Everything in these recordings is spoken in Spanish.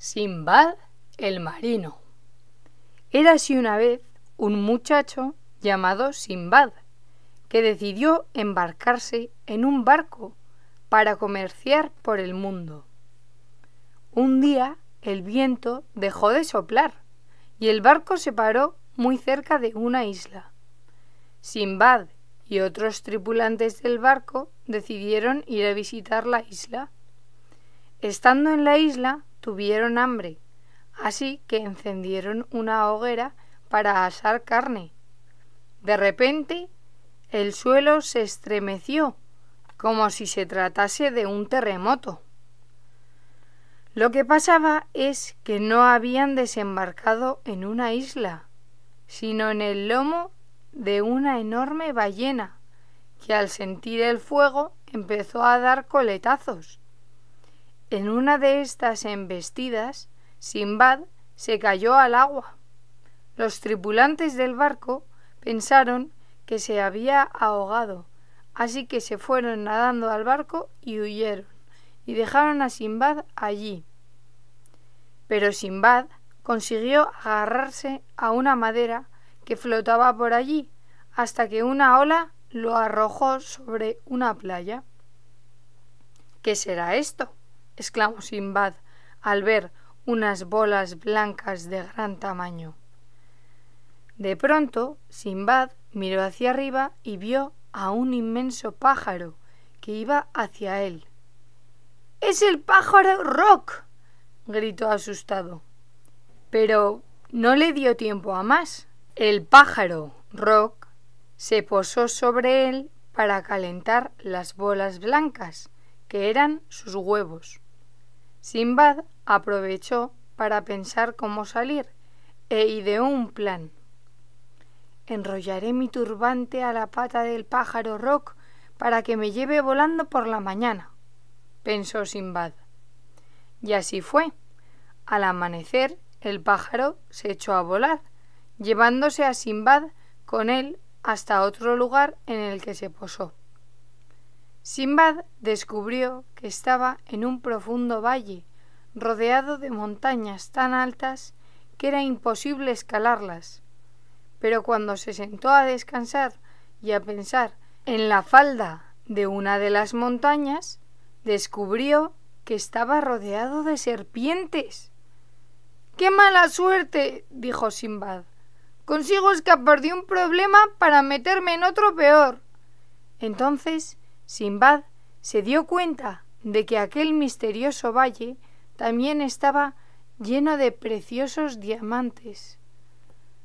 Simbad el marino. Era así una vez un muchacho llamado Simbad, que decidió embarcarse en un barco para comerciar por el mundo. Un día el viento dejó de soplar y el barco se paró muy cerca de una isla. Simbad y otros tripulantes del barco decidieron ir a visitar la isla. Estando en la isla, tuvieron hambre, así que encendieron una hoguera para asar carne. De repente, el suelo se estremeció, como si se tratase de un terremoto. Lo que pasaba es que no habían desembarcado en una isla, sino en el lomo de una enorme ballena, que al sentir el fuego empezó a dar coletazos en una de estas embestidas, Simbad se cayó al agua. Los tripulantes del barco pensaron que se había ahogado, así que se fueron nadando al barco y huyeron, y dejaron a Simbad allí. Pero Simbad consiguió agarrarse a una madera que flotaba por allí hasta que una ola lo arrojó sobre una playa. ¿Qué será esto? exclamó Sinbad al ver unas bolas blancas de gran tamaño. De pronto, Sinbad miró hacia arriba y vio a un inmenso pájaro que iba hacia él. ¡Es el pájaro Rock! gritó asustado. Pero no le dio tiempo a más. El pájaro Rock se posó sobre él para calentar las bolas blancas, que eran sus huevos. Simbad aprovechó para pensar cómo salir e ideó un plan. Enrollaré mi turbante a la pata del pájaro Rock para que me lleve volando por la mañana, pensó Simbad. Y así fue. Al amanecer, el pájaro se echó a volar, llevándose a Simbad con él hasta otro lugar en el que se posó. Simbad descubrió que estaba en un profundo valle, rodeado de montañas tan altas que era imposible escalarlas. Pero cuando se sentó a descansar y a pensar en la falda de una de las montañas, descubrió que estaba rodeado de serpientes. ¡Qué mala suerte! dijo Simbad. Consigo escapar de un problema para meterme en otro peor. Entonces Simbad se dio cuenta de que aquel misterioso valle también estaba lleno de preciosos diamantes.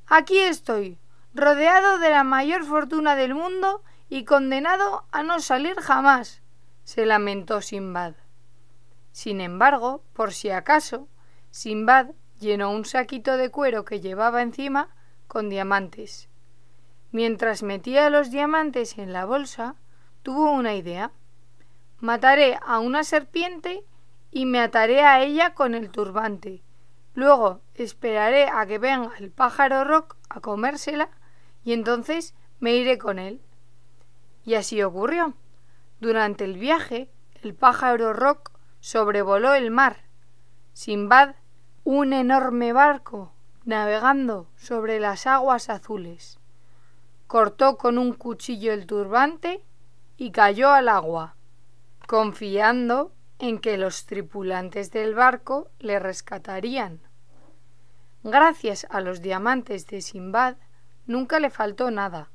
Aquí estoy, rodeado de la mayor fortuna del mundo y condenado a no salir jamás, se lamentó Simbad. Sin embargo, por si acaso, Simbad llenó un saquito de cuero que llevaba encima con diamantes. Mientras metía los diamantes en la bolsa, tuvo una idea. Mataré a una serpiente y me ataré a ella con el turbante. Luego esperaré a que venga el pájaro rock a comérsela y entonces me iré con él. Y así ocurrió. Durante el viaje, el pájaro rock sobrevoló el mar. bad un enorme barco, navegando sobre las aguas azules. Cortó con un cuchillo el turbante y cayó al agua, confiando en que los tripulantes del barco le rescatarían. Gracias a los diamantes de Simbad nunca le faltó nada.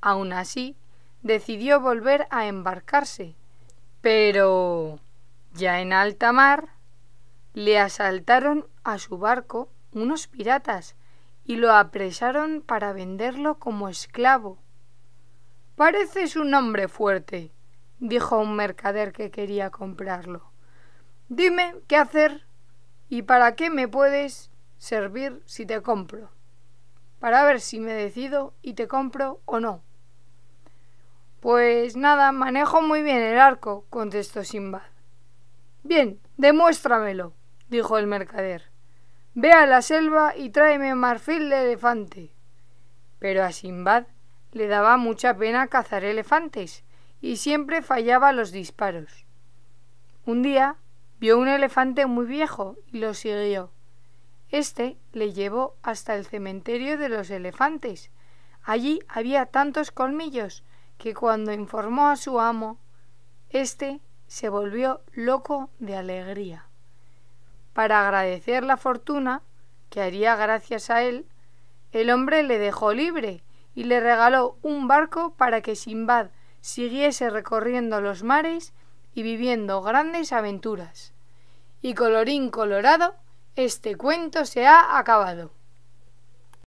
Aun así, decidió volver a embarcarse. Pero ya en alta mar, le asaltaron a su barco unos piratas y lo apresaron para venderlo como esclavo Pareces un hombre fuerte, dijo un mercader que quería comprarlo. Dime qué hacer y para qué me puedes servir si te compro. Para ver si me decido y te compro o no. Pues nada, manejo muy bien el arco, contestó Simbad. Bien, demuéstramelo, dijo el mercader. Ve a la selva y tráeme marfil de elefante. Pero a Simbad le daba mucha pena cazar elefantes y siempre fallaba los disparos. Un día vio un elefante muy viejo y lo siguió. Este le llevó hasta el cementerio de los elefantes. Allí había tantos colmillos que cuando informó a su amo, éste se volvió loco de alegría. Para agradecer la fortuna que haría gracias a él, el hombre le dejó libre y le regaló un barco para que Simbad siguiese recorriendo los mares y viviendo grandes aventuras. Y colorín colorado, este cuento se ha acabado.